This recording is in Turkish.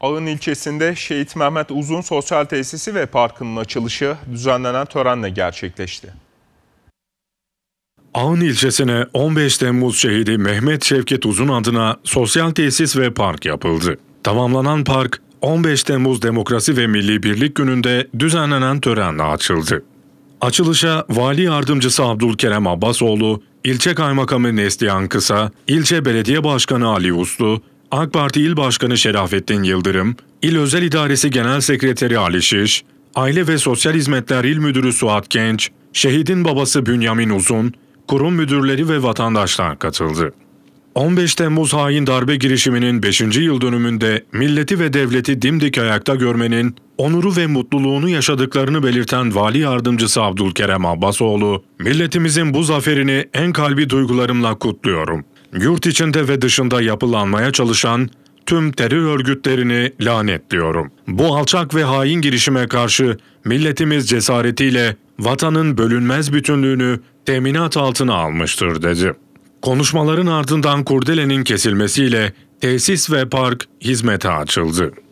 Ağın ilçesinde Şehit Mehmet Uzun Sosyal Tesisi ve Parkı'nın açılışı düzenlenen törenle gerçekleşti. Ağın ilçesine 15 Temmuz şehidi Mehmet Şevket Uzun adına sosyal tesis ve park yapıldı. Tamamlanan park 15 Temmuz Demokrasi ve Milli Birlik Günü'nde düzenlenen törenle açıldı. Açılışa Vali Yardımcısı Abdülkerem Abbasoğlu, ilçe kaymakamı Neslihan Kısa, ilçe belediye başkanı Ali Uslu, AK Parti İl Başkanı Şerafettin Yıldırım, İl Özel İdaresi Genel Sekreteri Ali Şiş, Aile ve Sosyal Hizmetler İl Müdürü Suat Genç, şehidin babası Bünyamin Uzun, kurum müdürleri ve vatandaşlar katıldı. 15 Temmuz hain darbe girişiminin 5. yıl dönümünde milleti ve devleti dimdik ayakta görmenin onuru ve mutluluğunu yaşadıklarını belirten Vali Yardımcısı Abdülkerem Abbasoğlu, milletimizin bu zaferini en kalbi duygularımla kutluyorum yurt içinde ve dışında yapılanmaya çalışan tüm terör örgütlerini lanetliyorum. Bu alçak ve hain girişime karşı milletimiz cesaretiyle vatanın bölünmez bütünlüğünü teminat altına almıştır dedi. Konuşmaların ardından kurdelenin kesilmesiyle tesis ve park hizmete açıldı.